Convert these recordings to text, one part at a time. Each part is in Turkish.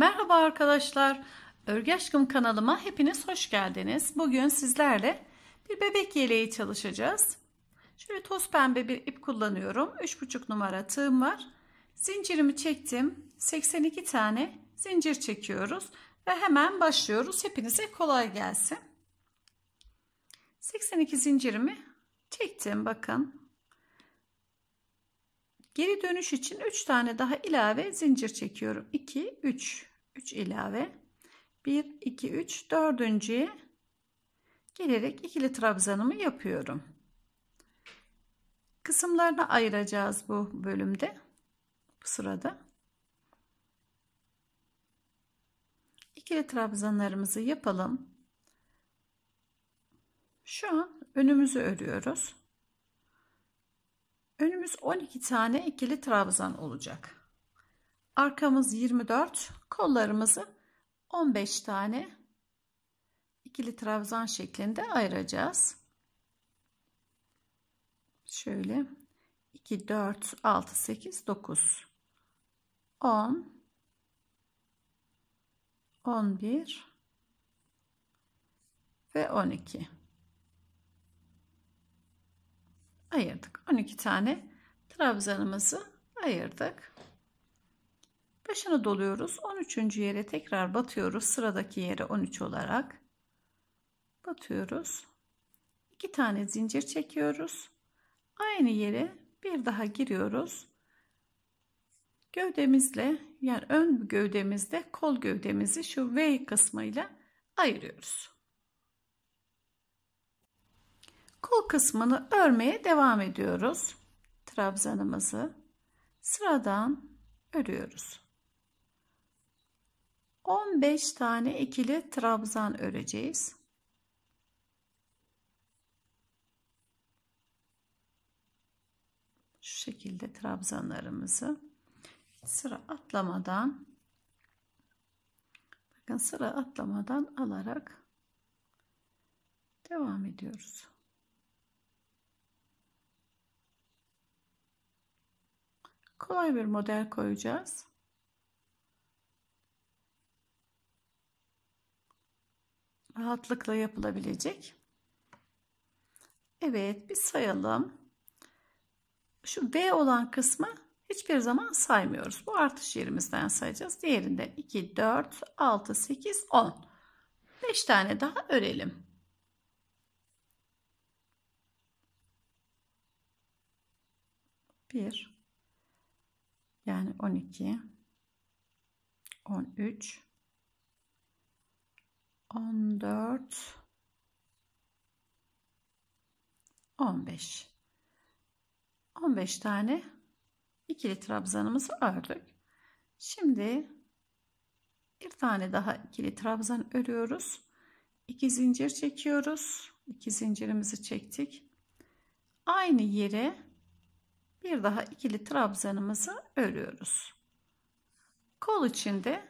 Merhaba arkadaşlar. Örgü Aşkım kanalıma hepiniz hoş geldiniz. Bugün sizlerle bir bebek yeleği çalışacağız. Şöyle toz pembe bir ip kullanıyorum. 3,5 numara tığım var. Zincirimi çektim. 82 tane zincir çekiyoruz ve hemen başlıyoruz. Hepinize kolay gelsin. 82 zincirimi çektim bakın. Geri dönüş için 3 tane daha ilave zincir çekiyorum. 2 3 3 ilave 1 2 3 dördüncüye gelerek ikili trabzanımı yapıyorum kısımlarına ayıracağız bu bölümde bu sırada ikili trabzanlarımızı yapalım şu an önümüzü örüyoruz önümüz 12 tane ikili trabzan olacak Arkamız 24. Kollarımızı 15 tane ikili trabzan şeklinde ayıracağız. Şöyle 2, 4, 6, 8, 9, 10, 11 ve 12. Ayırdık. 12 tane trabzanımızı ayırdık. Başını doluyoruz. 13. yere tekrar batıyoruz. Sıradaki yere 13 olarak batıyoruz. 2 tane zincir çekiyoruz. Aynı yere bir daha giriyoruz. Gövdemizle yani ön gövdemizde kol gövdemizi şu V kısmıyla ayırıyoruz. Kol kısmını örmeye devam ediyoruz. Trabzanımızı sıradan örüyoruz. 15 tane ikili trabzan öreceğiz. Şu şekilde trabzanlarımızı sıra atlamadan bakın sıra atlamadan alarak devam ediyoruz. Kolay bir model koyacağız. rahatlıkla yapılabilecek. Evet bir sayalım. Şu V olan kısmı hiçbir zaman saymıyoruz. Bu artış yerimizden sayacağız. Diğerinde 2, 4, 6, 8, 10. 5 tane daha örelim. Bir, yani 12, 13, 14 15 15 tane ikili trabzanımızı ördük. Şimdi bir tane daha ikili trabzan örüyoruz. 2 zincir çekiyoruz. 2 zincirimizi çektik. Aynı yere bir daha ikili trabzanımızı örüyoruz. Kol içinde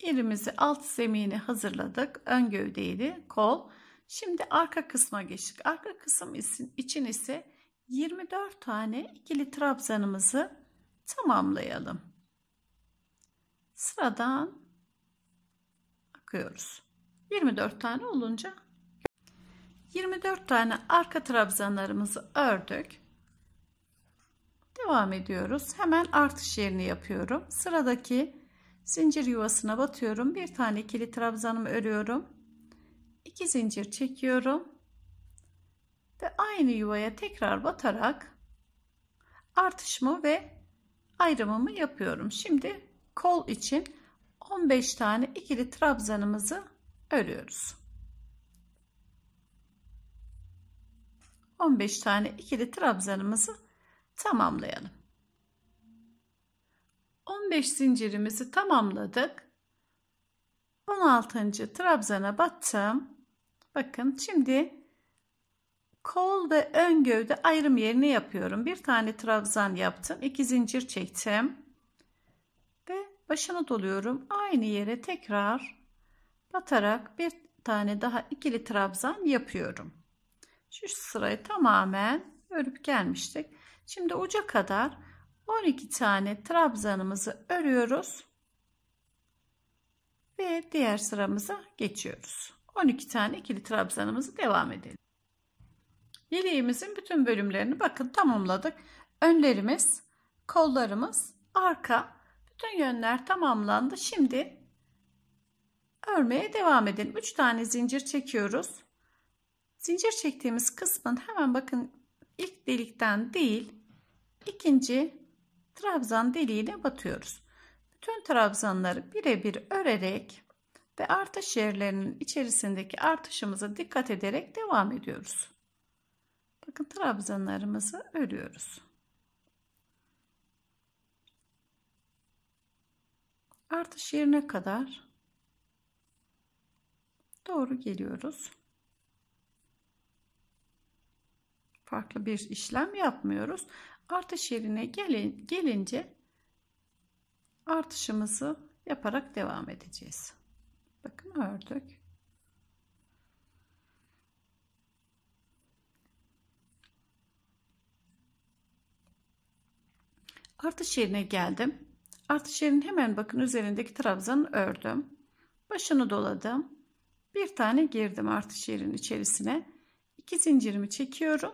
İrimizi alt zemini hazırladık. Ön gövdeydi kol. Şimdi arka kısma geçtik. Arka kısım için ise 24 tane ikili trabzanımızı tamamlayalım. Sıradan akıyoruz. 24 tane olunca 24 tane arka trabzanlarımızı ördük. Devam ediyoruz. Hemen artış yerini yapıyorum. Sıradaki zincir yuvasına batıyorum bir tane ikili trabzanımı örüyorum iki zincir çekiyorum ve aynı yuvaya tekrar batarak artışımı ve ayrımımı yapıyorum şimdi kol için 15 tane ikili trabzanımızı örüyoruz 15 tane ikili trabzanımızı tamamlayalım 15 zincirimizi tamamladık. 16. trabzana battım. Bakın şimdi kol ve ön gövde ayrım yerini yapıyorum. Bir tane trabzan yaptım. iki zincir çektim. Ve başına doluyorum. Aynı yere tekrar batarak bir tane daha ikili trabzan yapıyorum. Şu sırayı tamamen örüp gelmiştik. Şimdi uca kadar 12 tane trabzanımızı örüyoruz ve diğer sıramıza geçiyoruz. 12 tane ikili trabzanımızı devam edelim. Yeleğimizin bütün bölümlerini bakın tamamladık. Önlerimiz, kollarımız, arka, bütün yönler tamamlandı. Şimdi örmeye devam edelim. 3 tane zincir çekiyoruz. Zincir çektiğimiz kısmın hemen bakın ilk delikten değil, ikinci trabzan deliğine batıyoruz. Bütün trabzanları birebir örerek ve artış yerlerinin içerisindeki artışımıza dikkat ederek devam ediyoruz. Bakın trabzanlarımızı örüyoruz. Artış yerine kadar doğru geliyoruz. Farklı bir işlem yapmıyoruz. Artış yerine gelin, gelince artışımızı yaparak devam edeceğiz. Bakın ördük. Artış yerine geldim. Artış yerinin hemen bakın üzerindeki trabzanı ördüm. Başını doladım. Bir tane girdim artış yerinin içerisine. İki zincirimi çekiyorum.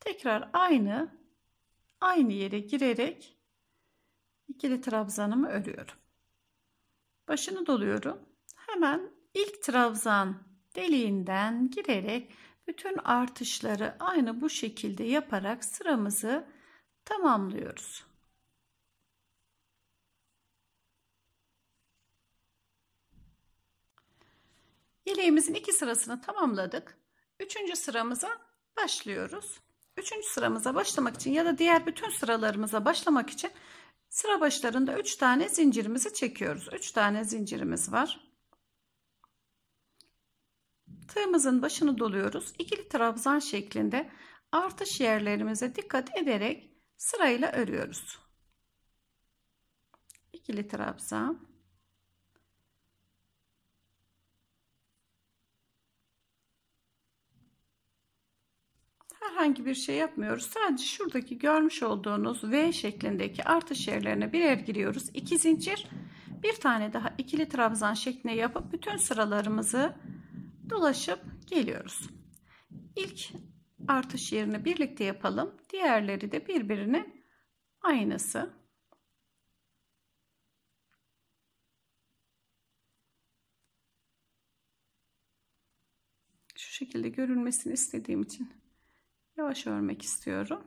Tekrar aynı aynı yere girerek ikili trabzanımı örüyorum. Başını doluyorum. Hemen ilk trabzan deliğinden girerek bütün artışları aynı bu şekilde yaparak sıramızı tamamlıyoruz. İleğimizin iki sırasını tamamladık. Üçüncü sıramıza başlıyoruz. 3. sıramıza başlamak için ya da diğer bütün sıralarımıza başlamak için sıra başlarında 3 tane zincirimizi çekiyoruz. 3 tane zincirimiz var. Tığımızın başını doluyoruz. İkili trabzan şeklinde artış yerlerimize dikkat ederek sırayla örüyoruz. İkili trabzan. herhangi bir şey yapmıyoruz. Sadece şuradaki görmüş olduğunuz V şeklindeki artış yerlerine birer giriyoruz. 2 zincir bir tane daha ikili trabzan şeklinde yapıp bütün sıralarımızı dolaşıp geliyoruz. İlk artış yerini birlikte yapalım. Diğerleri de birbirinin aynısı. Şu şekilde görünmesini istediğim için yavaş örmek istiyorum.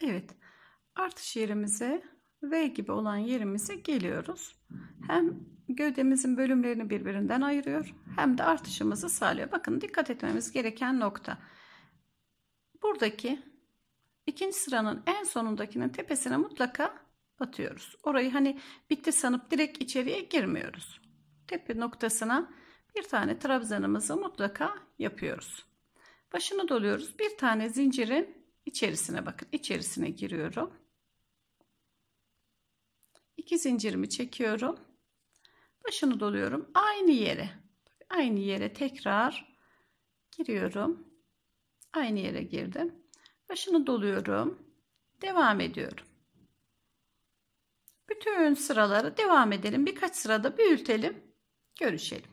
Evet. Artış yerimize V gibi olan yerimize geliyoruz. Hem gövdemizin bölümlerini birbirinden ayırıyor hem de artışımızı sağlıyor. Bakın dikkat etmemiz gereken nokta. Buradaki ikinci sıranın en sonundakinin tepesine mutlaka batıyoruz. Orayı hani bitti sanıp direkt içeriye girmiyoruz. Tepe noktasına bir tane trabzanımızı mutlaka yapıyoruz. Başını doluyoruz. Bir tane zincirin içerisine bakın. İçerisine giriyorum. İki zincirimi çekiyorum. Başını doluyorum. Aynı yere. Aynı yere tekrar giriyorum. Aynı yere girdim. Başını doluyorum. Devam ediyorum. Bütün sıraları devam edelim. Birkaç sırada büyütelim. Görüşelim.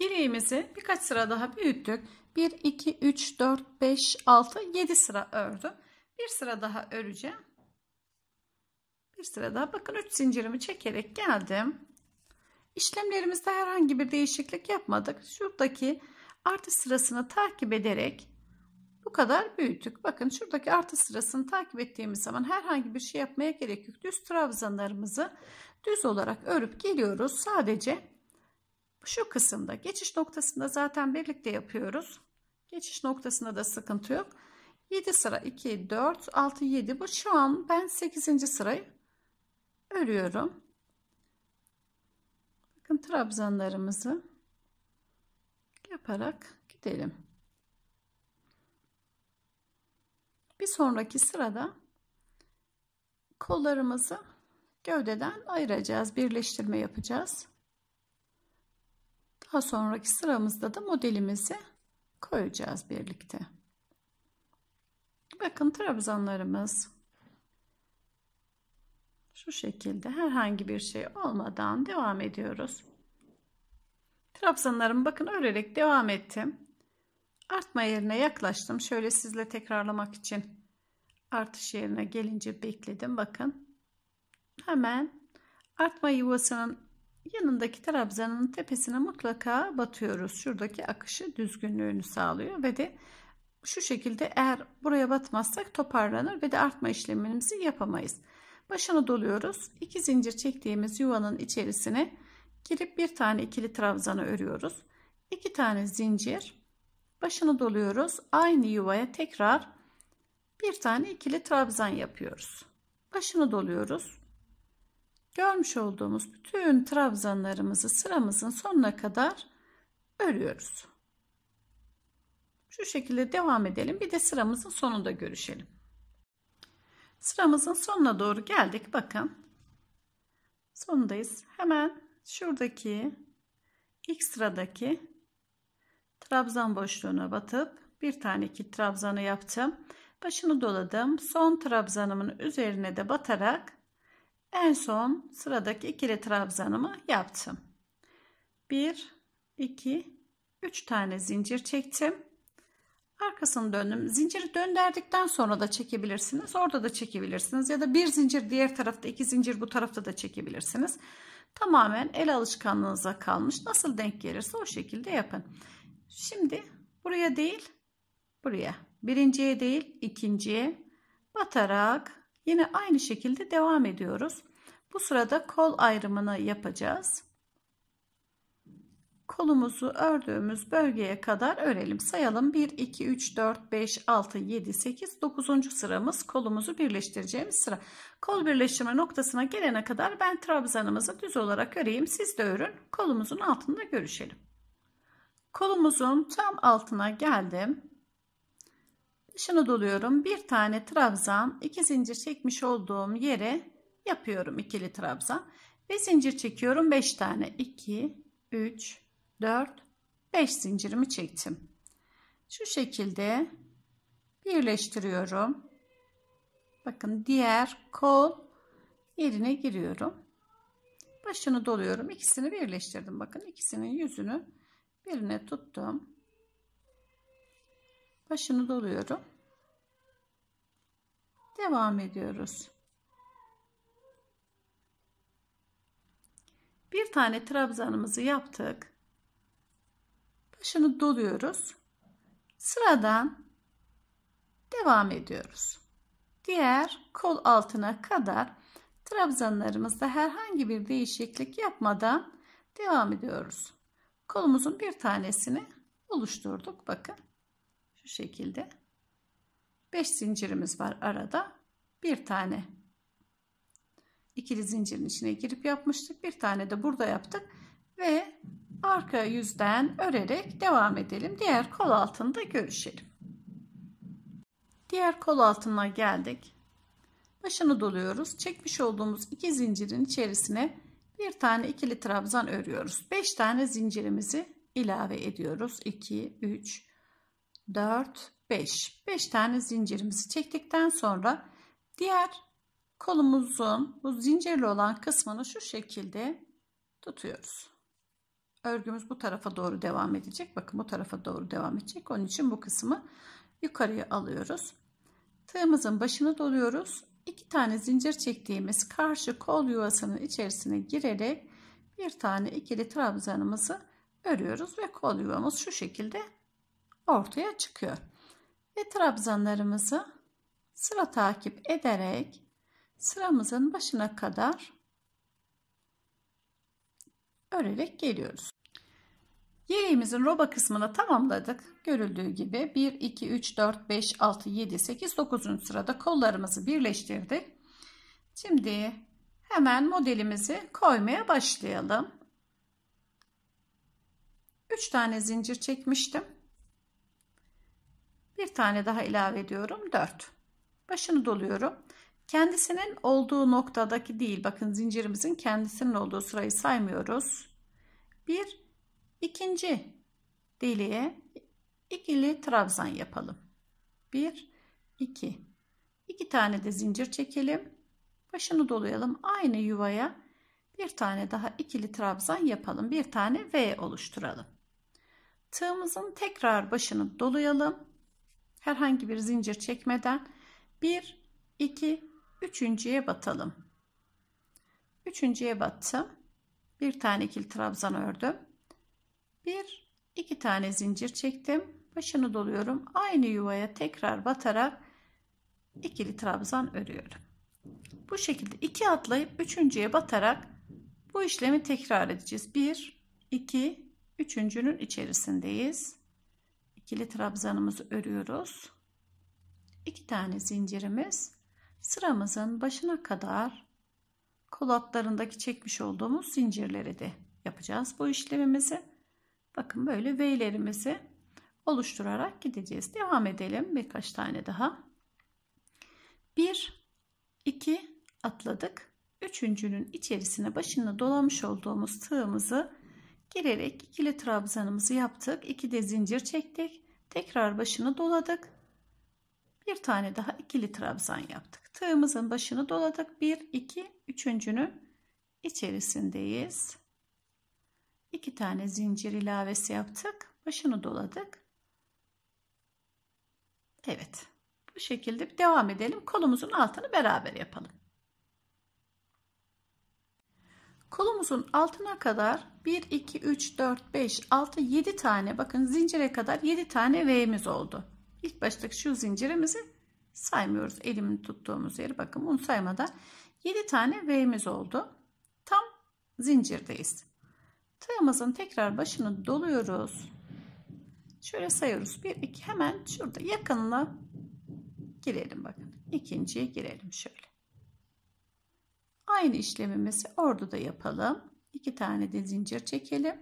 Yeleğimizi birkaç sıra daha büyüttük. 1, 2, 3, 4, 5, 6, 7 sıra ördüm. Bir sıra daha öreceğim. Bir sıra daha. Bakın 3 zincirimi çekerek geldim. İşlemlerimizde herhangi bir değişiklik yapmadık. Şuradaki artı sırasını takip ederek bu kadar büyüttük. Bakın şuradaki artı sırasını takip ettiğimiz zaman herhangi bir şey yapmaya gerek yok. Düz trabzanlarımızı düz olarak örüp geliyoruz. Sadece şu kısımda geçiş noktasında zaten birlikte yapıyoruz. Geçiş noktasında da sıkıntı yok. 7 sıra 2 4 6 7 bu şu an ben 8. sırayı örüyorum. Bakın trabzanlarımızı yaparak gidelim. Bir sonraki sırada kollarımızı gövdeden ayıracağız. Birleştirme yapacağız. Daha sonraki sıramızda da modelimizi koyacağız birlikte. Bakın trabzanlarımız şu şekilde herhangi bir şey olmadan devam ediyoruz. Trabzanlarımı bakın örerek devam ettim. Artma yerine yaklaştım. Şöyle sizle tekrarlamak için artış yerine gelince bekledim. Bakın hemen artma yuvasının yanındaki trabzanın tepesine mutlaka batıyoruz. Şuradaki akışı düzgünlüğünü sağlıyor ve de şu şekilde eğer buraya batmazsak toparlanır ve de artma işlemimizi yapamayız. Başını doluyoruz. İki zincir çektiğimiz yuvanın içerisine girip bir tane ikili trabzanı örüyoruz. İki tane zincir Başını doluyoruz. Aynı yuvaya tekrar bir tane ikili trabzan yapıyoruz. Başını doluyoruz. Görmüş olduğumuz bütün trabzanlarımızı sıramızın sonuna kadar örüyoruz. Şu şekilde devam edelim. Bir de sıramızın sonunda görüşelim. Sıramızın sonuna doğru geldik. Bakın. Sonundayız. Hemen şuradaki ilk sıradaki trabzan boşluğuna batıp bir tane iki trabzanı yaptım. Başını doladım. Son trabzanımın üzerine de batarak en son sıradaki ikili trabzanımı yaptım. 1 2 3 tane zincir çektim. Arkasını döndüm. Zinciri dönderdikten sonra da çekebilirsiniz. Orada da çekebilirsiniz. Ya da bir zincir diğer tarafta, iki zincir bu tarafta da çekebilirsiniz. Tamamen el alışkanlığınıza kalmış. Nasıl denk gelirse o şekilde yapın. Şimdi buraya değil buraya birinciye değil ikinciye batarak yine aynı şekilde devam ediyoruz. Bu sırada kol ayrımını yapacağız. Kolumuzu ördüğümüz bölgeye kadar örelim. Sayalım 1, 2, 3, 4, 5, 6, 7, 8, 9. sıramız kolumuzu birleştireceğimiz sıra. Kol birleştirme noktasına gelene kadar ben trabzanımızı düz olarak öreyim. Siz de örün. Kolumuzun altında görüşelim. Kolumuzun tam altına geldim. Başını doluyorum. Bir tane trabzan, iki zincir çekmiş olduğum yere yapıyorum ikili trabzan. Ve zincir çekiyorum 5 tane. 2, 3, 4, 5 zincirimi çektim. Şu şekilde birleştiriyorum. Bakın diğer kol yerine giriyorum. Başını doluyorum. İkisini birleştirdim. Bakın ikisinin yüzünü Birine tuttum. Başını doluyorum. Devam ediyoruz. Bir tane trabzanımızı yaptık. Başını doluyoruz. Sıradan devam ediyoruz. Diğer kol altına kadar trabzanlarımızda herhangi bir değişiklik yapmadan devam ediyoruz kolumuzun bir tanesini oluşturduk. Bakın şu şekilde. 5 zincirimiz var arada. Bir tane ikili zincirin içine girip yapmıştık. Bir tane de burada yaptık ve arka yüzden örerek devam edelim. Diğer kol altında görüşelim. Diğer kol altına geldik. Başını doluyoruz. Çekmiş olduğumuz iki zincirin içerisine bir tane ikili trabzan örüyoruz. 5 tane zincirimizi ilave ediyoruz. 2, 3, 4, 5. 5 tane zincirimizi çektikten sonra diğer kolumuzun bu zincirli olan kısmını şu şekilde tutuyoruz. Örgümüz bu tarafa doğru devam edecek. Bakın bu tarafa doğru devam edecek. Onun için bu kısmı yukarıya alıyoruz. Tığımızın başını doluyoruz iki tane zincir çektiğimiz karşı kol yuvasının içerisine girerek bir tane ikili trabzanımızı örüyoruz ve kol yuvamız şu şekilde ortaya çıkıyor. Ve trabzanlarımızı sıra takip ederek sıramızın başına kadar örerek geliyoruz. Yeleğimizin roba kısmını tamamladık. Görüldüğü gibi 1, 2, 3, 4, 5, 6, 7, 8, 9. sırada kollarımızı birleştirdik. Şimdi hemen modelimizi koymaya başlayalım. 3 tane zincir çekmiştim. Bir tane daha ilave ediyorum. 4. Başını doluyorum. Kendisinin olduğu noktadaki değil. Bakın zincirimizin kendisinin olduğu sırayı saymıyoruz. 1 İkinci deliğe ikili trabzan yapalım. 1 2 2 tane de zincir çekelim. Başını dolayalım. Aynı yuvaya bir tane daha ikili trabzan yapalım. Bir tane V oluşturalım. Tığımızın tekrar başını dolayalım. Herhangi bir zincir çekmeden 1 2 üçüncüye batalım. Üçüncüye battım. Bir tane ikili trabzan ördüm. Bir, iki tane zincir çektim. Başını doluyorum. Aynı yuvaya tekrar batarak ikili trabzan örüyorum. Bu şekilde iki atlayıp üçüncüye batarak bu işlemi tekrar edeceğiz. Bir, iki, üçüncünün içerisindeyiz. İkili trabzanımızı örüyoruz. İki tane zincirimiz sıramızın başına kadar kol altlarındaki çekmiş olduğumuz zincirleri de yapacağız bu işlemimizi. Bakın böyle V'lerimizi oluşturarak gideceğiz. Devam edelim birkaç tane daha. 1, 2 atladık. Üçüncünün içerisine başını dolamış olduğumuz tığımızı girerek ikili trabzanımızı yaptık. İki de zincir çektik. Tekrar başını doladık. Bir tane daha ikili trabzan yaptık. Tığımızın başını doladık. 1, 2, üçüncünün içerisindeyiz iki tane zincir ilavesi yaptık. Başını doladık. Evet. Bu şekilde devam edelim. Kolumuzun altını beraber yapalım. Kolumuzun altına kadar 1, 2, 3, 4, 5, 6, 7 tane bakın zincire kadar 7 tane V'miz oldu. İlk başta şu zincirimizi saymıyoruz. Elimi tuttuğumuz yeri bakın bunu saymadan 7 tane V'miz oldu. Tam zincirdeyiz. Tığımızın tekrar başını doluyoruz. Şöyle sayıyoruz. 1 2 hemen şurada yakınla girelim bakın. İkinciye girelim şöyle. Aynı işlemimizi orada da yapalım. 2 tane de zincir çekelim.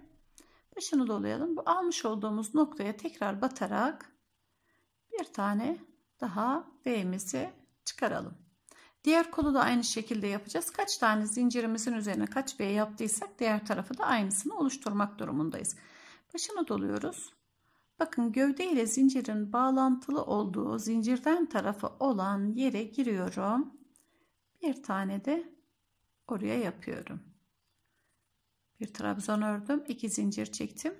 Başını dolayalım. Bu almış olduğumuz noktaya tekrar batarak bir tane daha V'mizi çıkaralım. Diğer kolu da aynı şekilde yapacağız. Kaç tane zincirimizin üzerine kaç V yaptıysak diğer tarafı da aynısını oluşturmak durumundayız. Başını doluyoruz. Bakın gövde ile zincirin bağlantılı olduğu zincirden tarafı olan yere giriyorum. Bir tane de oraya yapıyorum. Bir trabzan ördüm. iki zincir çektim.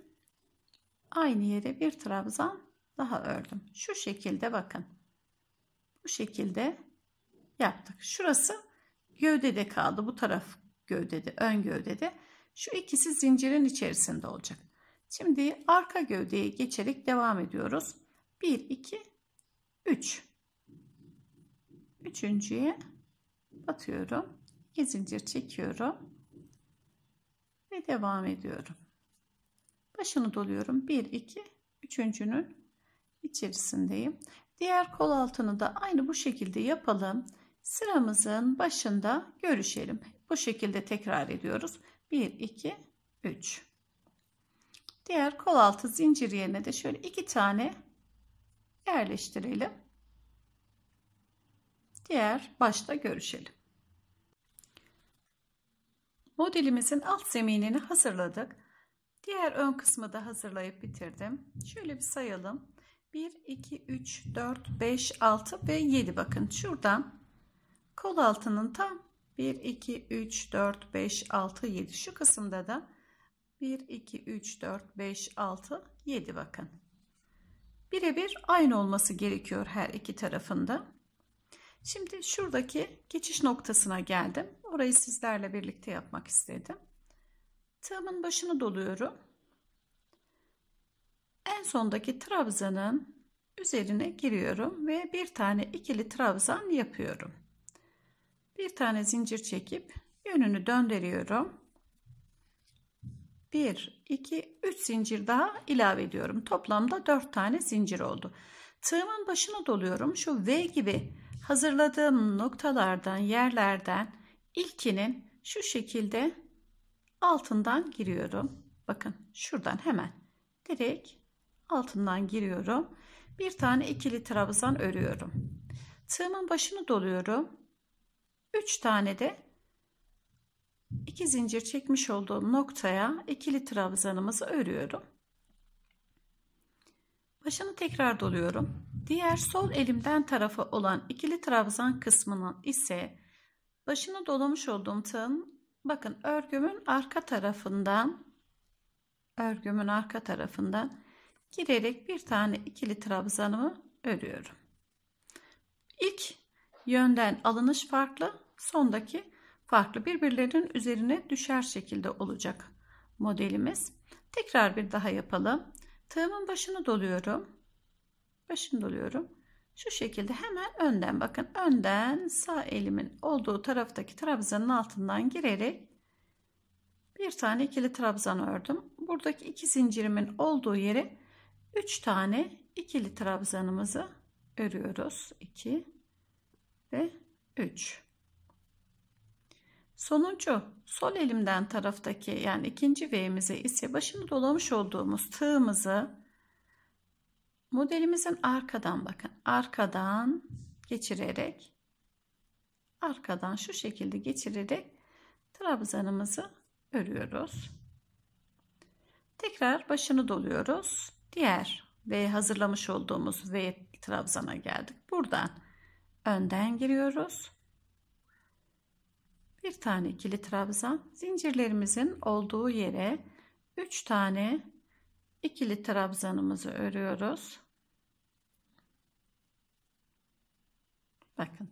Aynı yere bir trabzan daha ördüm. Şu şekilde bakın. Bu şekilde yaptık. Şurası gövdede kaldı. Bu taraf gövdede, ön gövdede. Şu ikisi zincirin içerisinde olacak. Şimdi arka gövdeye geçerek devam ediyoruz. 1, 2, 3. Üçüncüye batıyorum. 2 zincir çekiyorum. Ve devam ediyorum. Başını doluyorum. 1, 2, üçüncünün içerisindeyim. Diğer kol altını da aynı bu şekilde yapalım. Sıramızın başında görüşelim. Bu şekilde tekrar ediyoruz. 1, 2, 3. Diğer kol altı zincir yerine de şöyle iki tane yerleştirelim. Diğer başta görüşelim. Modelimizin alt zeminini hazırladık. Diğer ön kısmı da hazırlayıp bitirdim. Şöyle bir sayalım. 1, 2, 3, 4, 5, 6 ve 7 bakın. Şuradan Kol altının tam 1, 2, 3, 4, 5, 6, 7 şu kısımda da 1, 2, 3, 4, 5, 6, 7 bakın. Birebir aynı olması gerekiyor her iki tarafında. Şimdi şuradaki geçiş noktasına geldim. Orayı sizlerle birlikte yapmak istedim. Tığımın başını doluyorum. En sondaki trabzanın üzerine giriyorum ve bir tane ikili trabzan yapıyorum. Bir tane zincir çekip yönünü döndürüyorum. 1, 2, 3 zincir daha ilave ediyorum. Toplamda 4 tane zincir oldu. Tığımın başına doluyorum. Şu V gibi hazırladığım noktalardan, yerlerden ilkinin şu şekilde altından giriyorum. Bakın şuradan hemen direkt altından giriyorum. Bir tane ikili trabzan örüyorum. Tığımın başını doluyorum. 3 tane de 2 zincir çekmiş olduğum noktaya ikili trabzanımızı örüyorum. Başını tekrar doluyorum. Diğer sol elimden tarafı olan ikili trabzan kısmının ise başını dolamış olduğum tığın bakın örgümün arka tarafından örgümün arka tarafından girerek bir tane ikili trabzanımı örüyorum. İlk yönden alınış farklı, sondaki farklı birbirlerinin üzerine düşer şekilde olacak modelimiz. Tekrar bir daha yapalım. Tığımın başını doluyorum. Başını doluyorum. Şu şekilde hemen önden bakın. Önden sağ elimin olduğu taraftaki trabzanın altından girerek bir tane ikili trabzan ördüm. Buradaki iki zincirimin olduğu yere 3 tane ikili trabzanımızı örüyoruz. 2 ve 3. Sonuncu sol elimden taraftaki yani ikinci V'mize ise başını dolamış olduğumuz tığımızı modelimizin arkadan bakın arkadan geçirerek arkadan şu şekilde geçirerek trabzanımızı örüyoruz. Tekrar başını doluyoruz. Diğer V hazırlamış olduğumuz V trabzana geldik. Buradan önden giriyoruz bir tane ikili trabzan zincirlerimizin olduğu yere 3 tane ikili trabzanımızı örüyoruz. Bakın.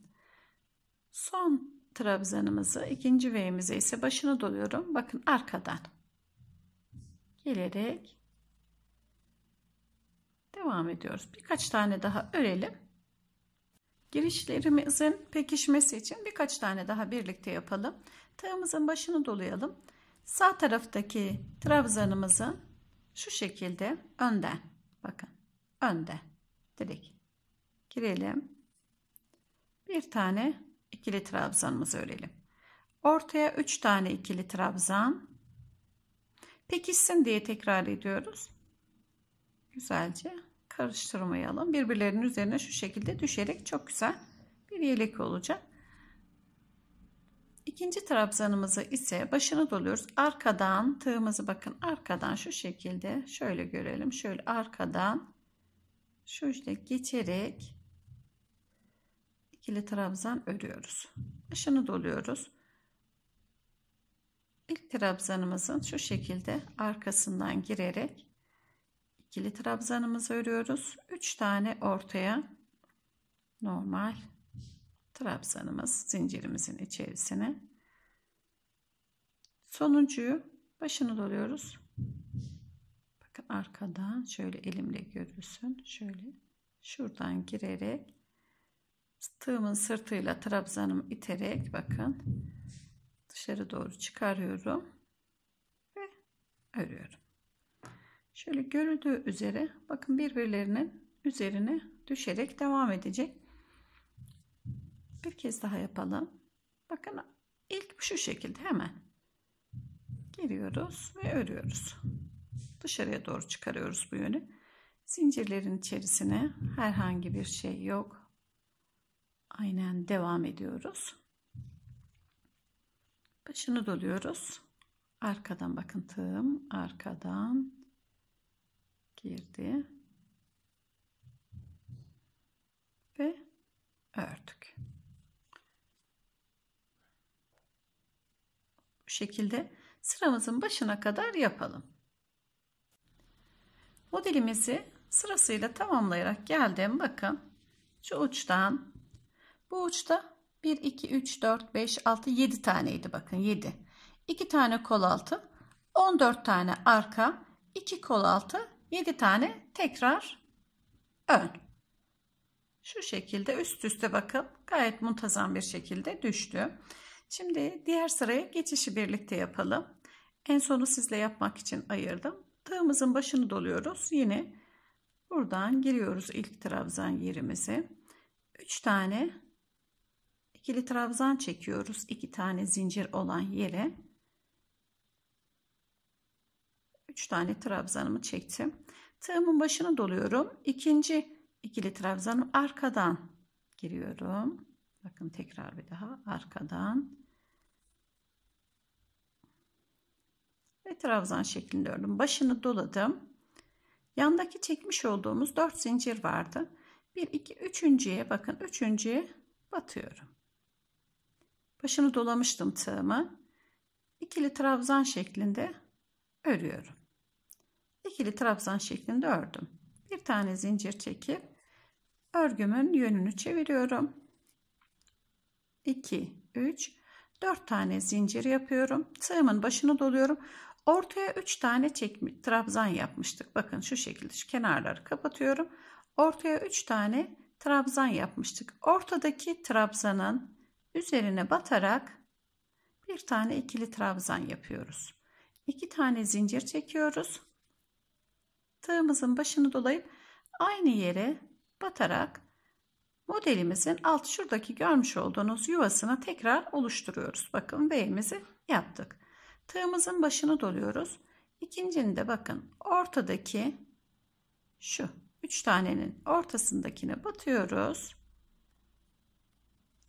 Son trabzanımızı ikinci V'mize ise başına doluyorum. Bakın arkadan gelerek devam ediyoruz. Birkaç tane daha örelim. Girişlerimizin pekişmesi için birkaç tane daha birlikte yapalım. Tığımızın başını dolayalım. Sağ taraftaki trabzanımızı şu şekilde önden bakın önde direkt girelim. Bir tane ikili trabzanımızı örelim. Ortaya üç tane ikili trabzan. Pekişsin diye tekrar ediyoruz. Güzelce karıştırmayalım. Birbirlerinin üzerine şu şekilde düşerek çok güzel bir yelek olacak. İkinci trabzanımızı ise başını doluyoruz. Arkadan tığımızı bakın arkadan şu şekilde şöyle görelim. Şöyle arkadan şöyle geçerek ikili trabzan örüyoruz. Başını doluyoruz. İlk trabzanımızın şu şekilde arkasından girerek ikili trabzanımızı örüyoruz. 3 tane ortaya normal trabzanımız zincirimizin içerisine. Sonuncuyu başını doluyoruz. Bakın arkadan şöyle elimle görürsün. Şöyle şuradan girerek tığımın sırtıyla trabzanımı iterek bakın dışarı doğru çıkarıyorum ve örüyorum. Şöyle görüldüğü üzere bakın birbirlerinin üzerine düşerek devam edecek. Bir kez daha yapalım. Bakın ilk şu şekilde hemen giriyoruz ve örüyoruz. Dışarıya doğru çıkarıyoruz bu yönü. Zincirlerin içerisine herhangi bir şey yok. Aynen devam ediyoruz. Başını doluyoruz. Arkadan bakın tığım arkadan girdi ve ördük. Bu şekilde sıramızın başına kadar yapalım. Modelimizi sırasıyla tamamlayarak geldim. Bakın şu uçtan bu uçta 1 2 3 4 5 6 7 taneydi bakın 7. 2 tane kol altı, 14 tane arka, 2 kol altı, 7 tane tekrar ön. Şu şekilde üst üste bakıp gayet muntazam bir şekilde düştü. Şimdi diğer sıraya geçişi birlikte yapalım. En sonu sizle yapmak için ayırdım. Tığımızın başını doluyoruz. Yine buradan giriyoruz ilk trabzan yerimizi. 3 tane ikili trabzan çekiyoruz. 2 tane zincir olan yere. 3 tane trabzanımı çektim. Tığımın başını doluyorum. İkinci ikili trabzanı arkadan giriyorum. Bakın tekrar bir daha arkadan. Ve trabzan şeklinde ördüm. Başını doladım. Yandaki çekmiş olduğumuz 4 zincir vardı. 1 2 üçüncüye bakın üçüncüye batıyorum. Başını dolamıştım tığımı. İkili trabzan şeklinde örüyorum ikili trabzan şeklinde ördüm. Bir tane zincir çekip örgümün yönünü çeviriyorum. 2 3 4 tane zincir yapıyorum. Sığımın başını doluyorum. Ortaya 3 tane çekmiş trabzan yapmıştık. Bakın şu şekilde şu kenarları kapatıyorum. Ortaya 3 tane trabzan yapmıştık. Ortadaki trabzanın üzerine batarak bir tane ikili trabzan yapıyoruz. 2 tane zincir çekiyoruz tığımızın başını dolayıp aynı yere batarak modelimizin alt şuradaki görmüş olduğunuz yuvasına tekrar oluşturuyoruz. Bakın V'mizi yaptık. Tığımızın başını doluyoruz. İkincini de bakın ortadaki şu üç tanenin ortasındakine batıyoruz.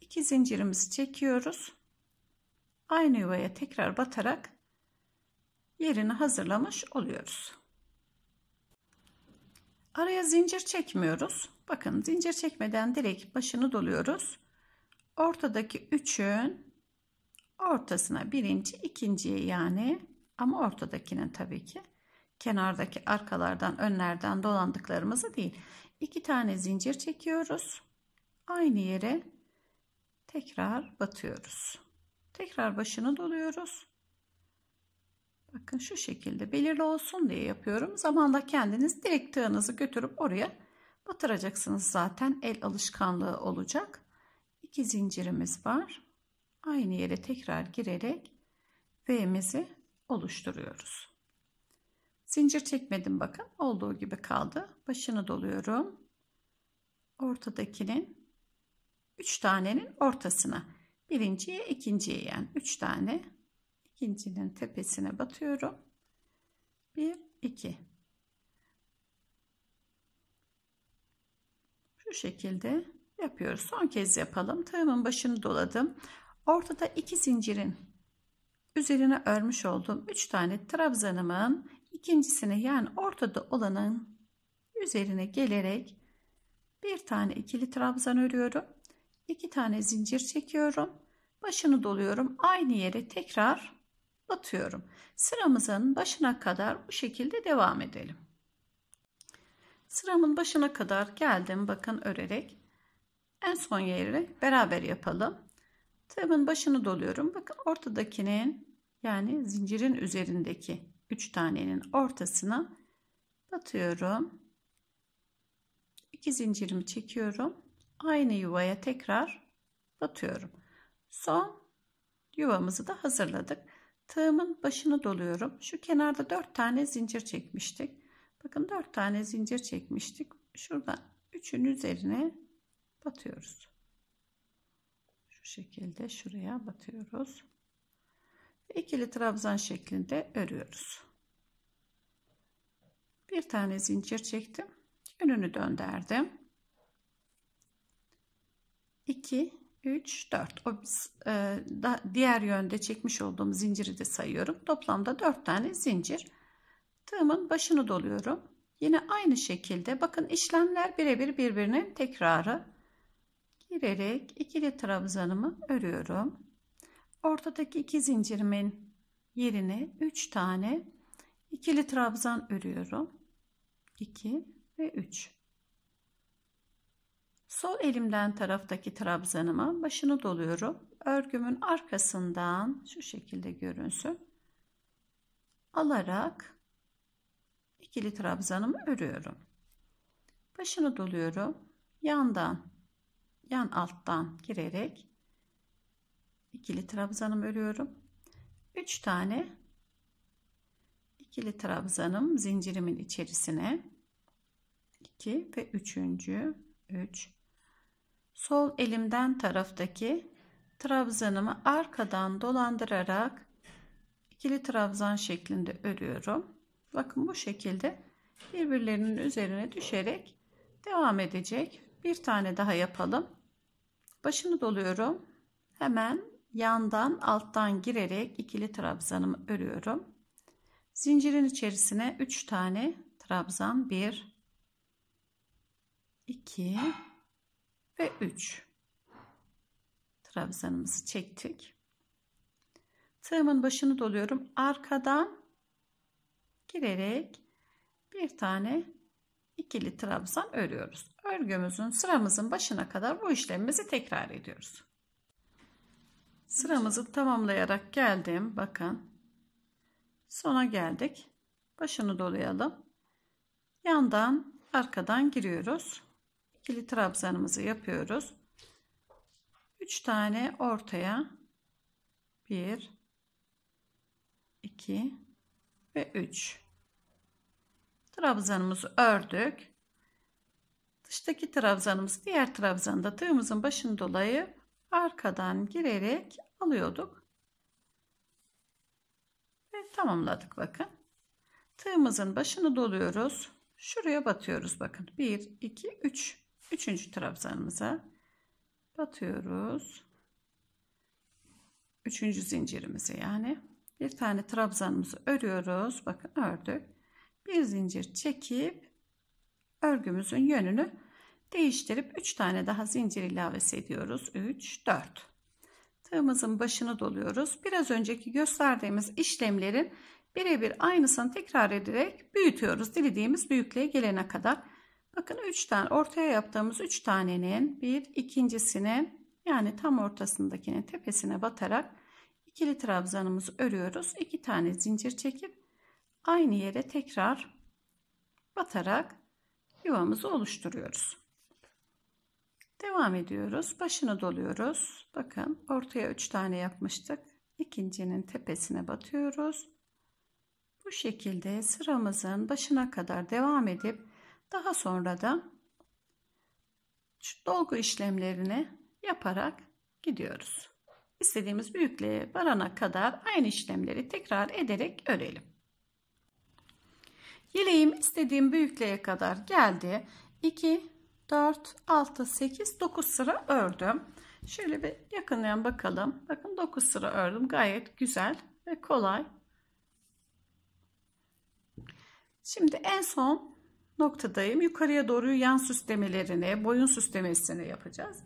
İki zincirimizi çekiyoruz. Aynı yuvaya tekrar batarak yerini hazırlamış oluyoruz. Araya zincir çekmiyoruz. Bakın zincir çekmeden direkt başını doluyoruz. Ortadaki üçün ortasına birinci, ikinciye yani ama ortadakinin tabii ki kenardaki arkalardan önlerden dolandıklarımızı değil. İki tane zincir çekiyoruz. Aynı yere tekrar batıyoruz. Tekrar başını doluyoruz. Bakın şu şekilde belirli olsun diye yapıyorum. Zamanla kendiniz direkt tığınızı götürüp oraya batıracaksınız zaten. El alışkanlığı olacak. İki zincirimiz var. Aynı yere tekrar girerek V'mizi oluşturuyoruz. Zincir çekmedim bakın. Olduğu gibi kaldı. Başını doluyorum. Ortadakinin 3 tanenin ortasına. Birinciye, ikinciye yani 3 tane ikincinin tepesine batıyorum. 1 2 Şu şekilde yapıyoruz. Son kez yapalım. Tığımın başını doladım. Ortada iki zincirin üzerine örmüş olduğum 3 tane trabzanımın ikincisini yani ortada olanın üzerine gelerek bir tane ikili trabzan örüyorum. 2 tane zincir çekiyorum. Başını doluyorum. Aynı yere tekrar batıyorum. Sıramızın başına kadar bu şekilde devam edelim. Sıramın başına kadar geldim. Bakın örerek en son yeri beraber yapalım. Tığımın başını doluyorum. Bakın ortadakinin yani zincirin üzerindeki 3 tanenin ortasına batıyorum. 2 zincirimi çekiyorum. Aynı yuvaya tekrar batıyorum. Son yuvamızı da hazırladık. Tığımın başını doluyorum. Şu kenarda 4 tane zincir çekmiştik. Bakın 4 tane zincir çekmiştik. Şuradan 3'ün üzerine batıyoruz. Şu şekilde şuraya batıyoruz. İkili trabzan şeklinde örüyoruz. Bir tane zincir çektim. Yönünü döndürdüm. 2 3, 4. O, e, da, diğer yönde çekmiş olduğum zinciri de sayıyorum. Toplamda 4 tane zincir. Tığımın başını doluyorum. Yine aynı şekilde bakın işlemler birebir birbirinin tekrarı. Girerek ikili trabzanımı örüyorum. Ortadaki iki zincirimin yerine 3 tane ikili trabzan örüyorum. 2 ve 3. Sol elimden taraftaki trabzanıma başını doluyorum. Örgümün arkasından şu şekilde görünsün. Alarak ikili trabzanımı örüyorum. Başını doluyorum. Yandan, yan alttan girerek ikili trabzanımı örüyorum. 3 tane ikili trabzanım zincirimin içerisine 2 ve 3. 3 Sol elimden taraftaki trabzanımı arkadan dolandırarak ikili trabzan şeklinde örüyorum. Bakın bu şekilde birbirlerinin üzerine düşerek devam edecek. Bir tane daha yapalım. Başını doluyorum. Hemen yandan alttan girerek ikili trabzanımı örüyorum. Zincirin içerisine 3 tane trabzan 1 2 ve 3. Trabzanımızı çektik. Tığımın başını doluyorum. Arkadan girerek bir tane ikili trabzan örüyoruz. Örgümüzün sıramızın başına kadar bu işlemimizi tekrar ediyoruz. Sıramızı tamamlayarak geldim. Bakın. Sona geldik. Başını dolayalım. Yandan arkadan giriyoruz ikili trabzanımızı yapıyoruz. 3 tane ortaya 1 2 ve 3 trabzanımızı ördük. Dıştaki trabzanımız diğer trabzanda tığımızın başını dolayıp arkadan girerek alıyorduk. Ve tamamladık bakın. Tığımızın başını doluyoruz. Şuraya batıyoruz bakın. 1 2 3 Üçüncü trabzanımıza batıyoruz. Üçüncü zincirimizi yani. Bir tane trabzanımızı örüyoruz. Bakın ördük. Bir zincir çekip örgümüzün yönünü değiştirip üç tane daha zincir ilavesi ediyoruz. 3, 4. Tığımızın başını doluyoruz. Biraz önceki gösterdiğimiz işlemlerin birebir aynısını tekrar ederek büyütüyoruz. Dilediğimiz büyüklüğe gelene kadar. Bakın 3 tane ortaya yaptığımız 3 tanenin bir ikincisini yani tam ortasındakinin tepesine batarak ikili trabzanımızı örüyoruz. 2 tane zincir çekip aynı yere tekrar batarak yuvamızı oluşturuyoruz. Devam ediyoruz. Başını doluyoruz. Bakın ortaya 3 tane yapmıştık. İkincinin tepesine batıyoruz. Bu şekilde sıramızın başına kadar devam edip daha sonra da şu dolgu işlemlerini yaparak gidiyoruz. İstediğimiz büyüklüğe varana kadar aynı işlemleri tekrar ederek örelim. Yeleğim istediğim büyüklüğe kadar geldi. 2, 4, 6, 8, 9 sıra ördüm. Şöyle bir yakından bakalım. Bakın 9 sıra ördüm. Gayet güzel ve kolay. Şimdi en son noktadayım. Yukarıya doğru yan süslemelerini, boyun süslemesini yapacağız.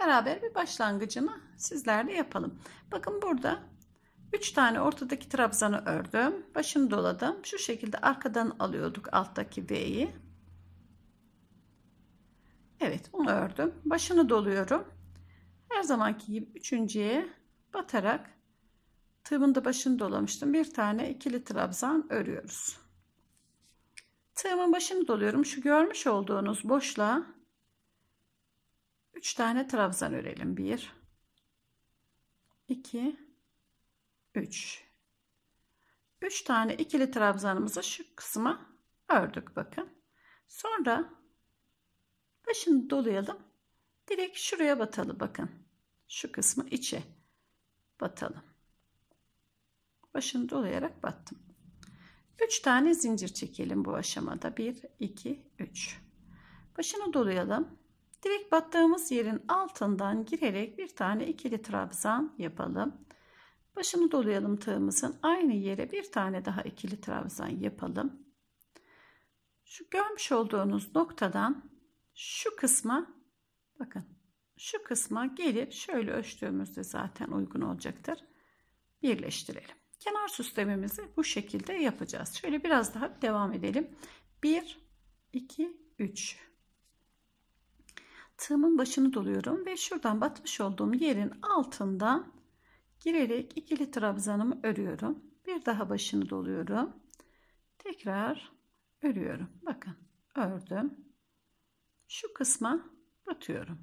Beraber bir başlangıcını sizlerle yapalım. Bakın burada 3 tane ortadaki trabzanı ördüm. Başını doladım. Şu şekilde arkadan alıyorduk alttaki V'yi. Evet onu ördüm. Başını doluyorum. Her zamanki gibi üçüncüye batarak tığımın da başını dolamıştım. Bir tane ikili trabzan örüyoruz. Tığımın başını doluyorum. Şu görmüş olduğunuz boşluğa 3 tane trabzan örelim. 1 2 3 3 tane ikili trabzanımızı şu kısma ördük bakın. Sonra başını dolayalım. Direkt şuraya batalı bakın. Şu kısmı içe batalım. Başını dolayarak battım. 3 tane zincir çekelim bu aşamada. 1, 2, 3. Başını dolayalım. Direkt battığımız yerin altından girerek bir tane ikili trabzan yapalım. Başını dolayalım tığımızın. Aynı yere bir tane daha ikili trabzan yapalım. Şu görmüş olduğunuz noktadan şu kısma bakın şu kısma gelip şöyle ölçtüğümüzde zaten uygun olacaktır. Birleştirelim. Kenar süslememizi bu şekilde yapacağız. Şöyle biraz daha devam edelim. 1, 2, 3. Tığımın başını doluyorum ve şuradan batmış olduğum yerin altından girerek ikili trabzanımı örüyorum. Bir daha başını doluyorum. Tekrar örüyorum. Bakın ördüm. Şu kısma batıyorum.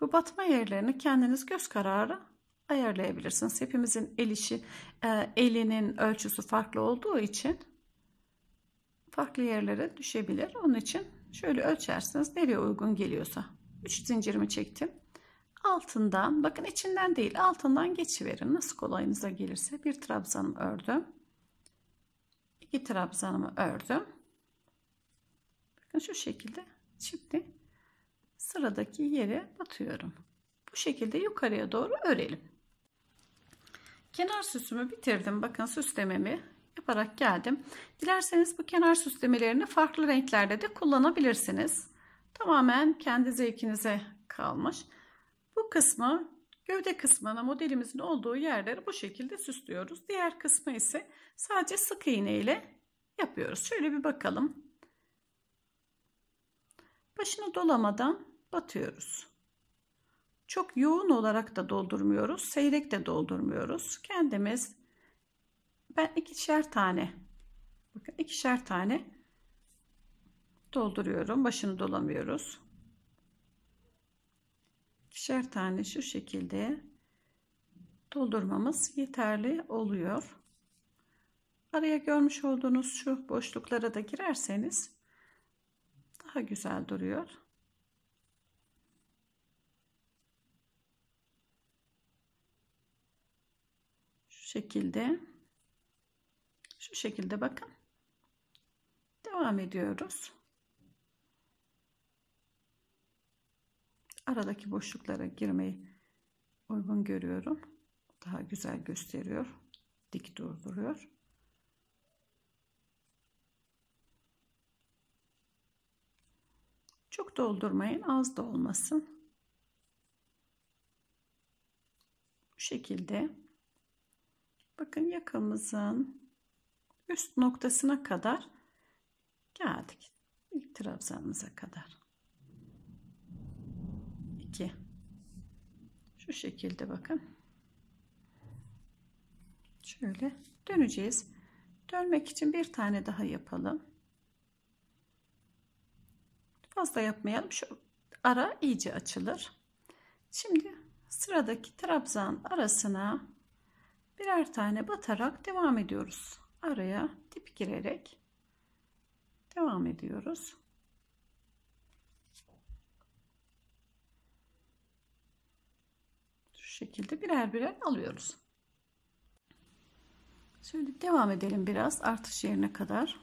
Bu batma yerlerini kendiniz göz kararı ayarlayabilirsiniz. Hepimizin el işi, e, elinin ölçüsü farklı olduğu için farklı yerlere düşebilir. Onun için şöyle ölçersiniz nereye uygun geliyorsa. 3 zincirimi çektim. Altından bakın içinden değil altından geçiverin. Nasıl kolayınıza gelirse bir trabzanımı ördüm. iki trabzanımı ördüm. Bakın şu şekilde şimdi sıradaki yere batıyorum. Bu şekilde yukarıya doğru örelim. Kenar süsümü bitirdim. Bakın süslememi yaparak geldim. Dilerseniz bu kenar süslemelerini farklı renklerde de kullanabilirsiniz. Tamamen kendi zevkinize kalmış. Bu kısmı gövde kısmına modelimizin olduğu yerleri bu şekilde süslüyoruz. Diğer kısmı ise sadece sık iğne ile yapıyoruz. Şöyle bir bakalım. Başını dolamadan batıyoruz. Çok yoğun olarak da doldurmuyoruz. Seyrek de doldurmuyoruz. Kendimiz ben ikişer tane bakın ikişer tane dolduruyorum. Başını dolamıyoruz. İkişer tane şu şekilde doldurmamız yeterli oluyor. Araya görmüş olduğunuz şu boşluklara da girerseniz daha güzel duruyor. şekilde şu şekilde bakın devam ediyoruz aradaki boşluklara girmeyi uygun görüyorum daha güzel gösteriyor dik durduruyor çok doldurmayın az da olmasın bu şekilde bakın yakamızın üst noktasına kadar geldik. ilk trabzanımıza kadar. 2 Şu şekilde bakın. Şöyle döneceğiz. Dönmek için bir tane daha yapalım. Fazla yapmayalım. Şu ara iyice açılır. Şimdi sıradaki trabzan arasına birer tane batarak devam ediyoruz. Araya dip girerek devam ediyoruz. Şu şekilde birer birer alıyoruz. Şimdi devam edelim biraz artış yerine kadar.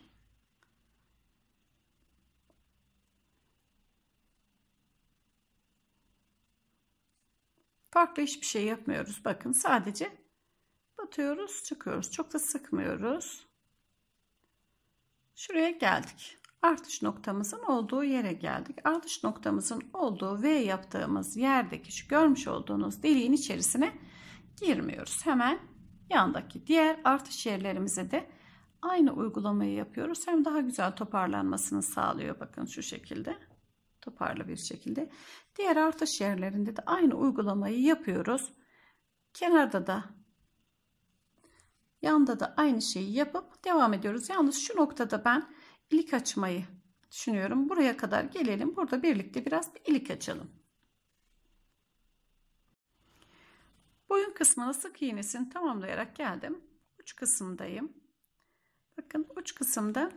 Farklı hiçbir şey yapmıyoruz. Bakın sadece Atıyoruz, çıkıyoruz. Çok da sıkmıyoruz. Şuraya geldik. Artış noktamızın olduğu yere geldik. Artış noktamızın olduğu V yaptığımız yerdeki şu görmüş olduğunuz deliğin içerisine girmiyoruz. Hemen yandaki diğer artış yerlerimize de aynı uygulamayı yapıyoruz. Hem daha güzel toparlanmasını sağlıyor. Bakın şu şekilde. Toparlı bir şekilde. Diğer artış yerlerinde de aynı uygulamayı yapıyoruz. Kenarda da Yanda da aynı şeyi yapıp devam ediyoruz. Yalnız şu noktada ben ilik açmayı düşünüyorum. Buraya kadar gelelim. Burada birlikte biraz bir ilik açalım. Boyun kısmını sık iğnesini tamamlayarak geldim. Uç kısımdayım. Bakın uç kısımdan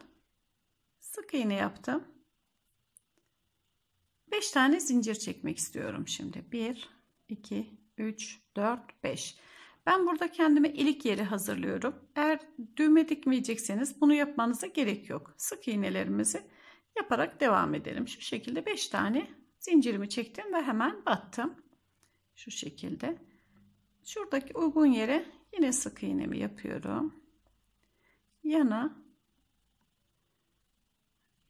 sık iğne yaptım. 5 tane zincir çekmek istiyorum şimdi. 1, 2, 3, 4, 5. Ben burada kendime ilik yeri hazırlıyorum. Eğer düğme dikmeyecekseniz bunu yapmanıza gerek yok. Sık iğnelerimizi yaparak devam edelim. Şu şekilde 5 tane zincirimi çektim ve hemen battım. Şu şekilde. Şuradaki uygun yere yine sık iğnemi yapıyorum. Yana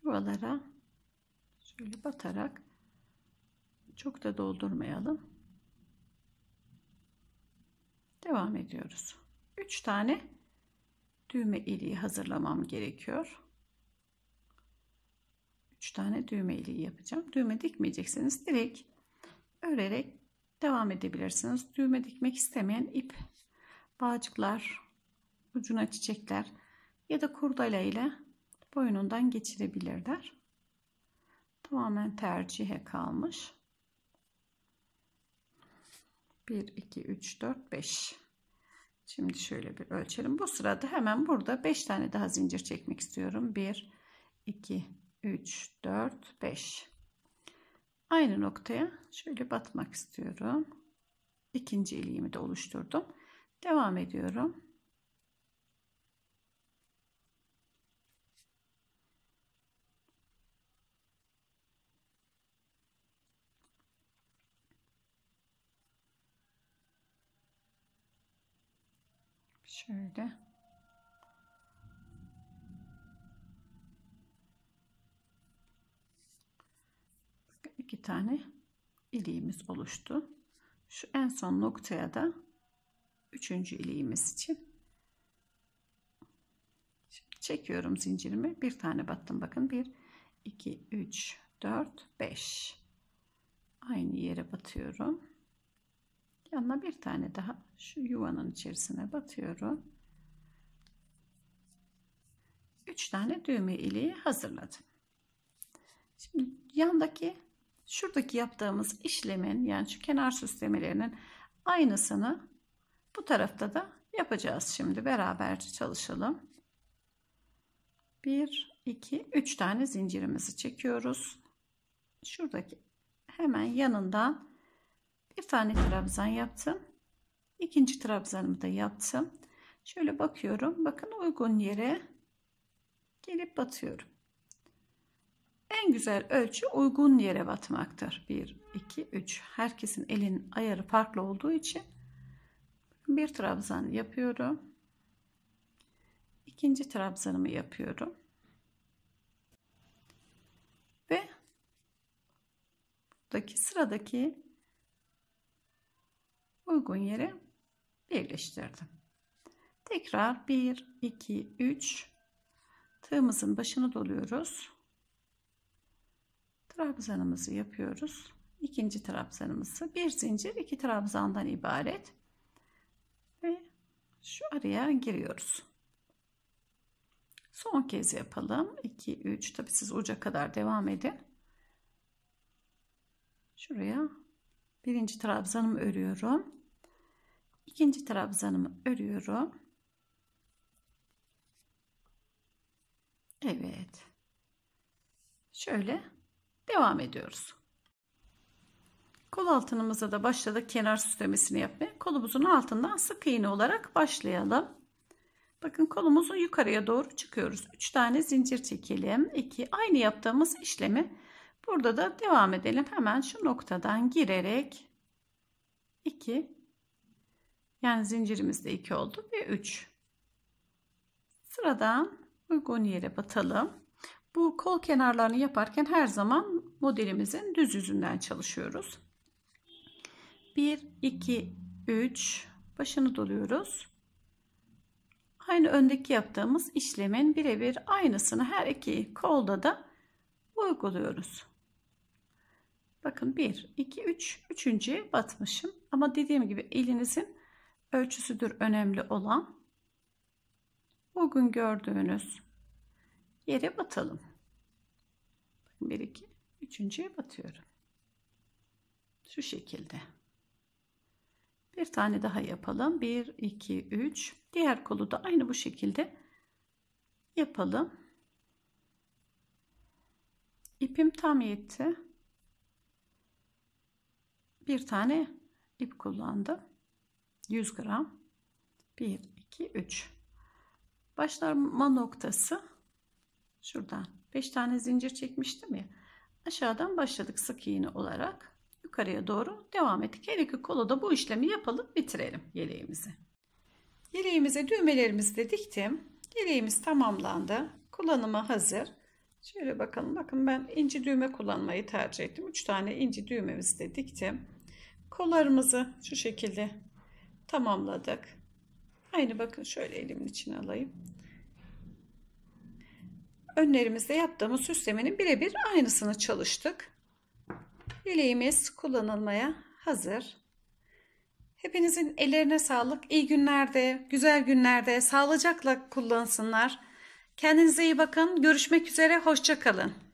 yuvalara şöyle batarak çok da doldurmayalım. Devam ediyoruz. 3 tane düğme iliği hazırlamam gerekiyor. 3 tane düğme iliği yapacağım. Düğme dikmeyecekseniz direkt örerek devam edebilirsiniz. Düğme dikmek istemeyen ip, bağcıklar, ucuna çiçekler ya da kurdala ile boyunundan geçirebilirler. Tamamen tercihe kalmış. 1 2 3 4 5 şimdi şöyle bir ölçelim bu sırada hemen burada 5 tane daha zincir çekmek istiyorum 1 2 3 4 5 aynı noktaya şöyle batmak istiyorum ikinci ilmeğimi de oluşturdum devam ediyorum Şöyle. iki tane iliğimiz oluştu. Şu en son noktaya da üçüncü iliğimiz için Şimdi çekiyorum zincirimi. Bir tane battım. Bakın bir, iki, üç, dört, beş. Aynı yere batıyorum. Yanına bir tane daha şu yuvanın içerisine batıyorum. 3 tane düğme iliği hazırladım. Şimdi yandaki şuradaki yaptığımız işlemin yani şu kenar süslemelerinin aynısını bu tarafta da yapacağız şimdi beraber çalışalım. 1 2 3 tane zincirimizi çekiyoruz. Şuradaki hemen yanından bir tane trabzan yaptım. İkinci trabzanımı da yaptım. Şöyle bakıyorum. Bakın uygun yere gelip batıyorum. En güzel ölçü uygun yere batmaktır. 1, 2, 3. Herkesin elin ayarı farklı olduğu için bir trabzan yapıyorum. İkinci trabzanımı yapıyorum. Ve buradaki sıradaki uygun yere birleştirdim. Tekrar 1, 2, 3 tığımızın başını doluyoruz. Trabzanımızı yapıyoruz. İkinci trabzanımızı bir zincir iki trabzandan ibaret. Ve şu araya giriyoruz. Son kez yapalım. 2, 3 tabi siz uca kadar devam edin. Şuraya birinci trabzanımı örüyorum ikinci trabzanımı örüyorum Evet şöyle devam ediyoruz kol altınımıza da başladık kenar süslemesini yapmaya kolumuzun altından sık iğne olarak başlayalım Bakın kolumuzun yukarıya doğru çıkıyoruz. 3 tane zincir çekelim. 2 aynı yaptığımız işlemi Burada da devam edelim. Hemen şu noktadan girerek 2 yani zincirimizde 2 oldu ve 3. Sıradan uygun yere batalım. Bu kol kenarlarını yaparken her zaman modelimizin düz yüzünden çalışıyoruz. 1, 2, 3 başını doluyoruz. Aynı öndeki yaptığımız işlemin birebir aynısını her iki kolda da uyguluyoruz. Bakın 1, 2, 3. Üçüncüye batmışım. Ama dediğim gibi elinizin ölçüsüdür önemli olan. Bugün gördüğünüz yere batalım. Bakın 1, 2, üçüncüye batıyorum. Şu şekilde. Bir tane daha yapalım. 1, 2, 3. Diğer kolu da aynı bu şekilde yapalım. İpim tam yetti bir tane ip kullandım. 100 gram. 1, 2, 3. Başlama noktası şuradan 5 tane zincir çekmiştim ya. Aşağıdan başladık sık iğne olarak. Yukarıya doğru devam ettik. Her iki kola da bu işlemi yapalım bitirelim yeleğimizi. Yeleğimize düğmelerimizi de diktim. Yeleğimiz tamamlandı. Kullanıma hazır. Şöyle bakalım. Bakın ben inci düğme kullanmayı tercih ettim. 3 tane inci düğmemizi de diktim kollarımızı şu şekilde tamamladık. Aynı bakın şöyle elimin içine alayım. Önlerimizde yaptığımız süslemenin birebir aynısını çalıştık. Yeleğimiz kullanılmaya hazır. Hepinizin ellerine sağlık. İyi günlerde, güzel günlerde sağlıcakla kullansınlar. Kendinize iyi bakın. Görüşmek üzere. Hoşçakalın.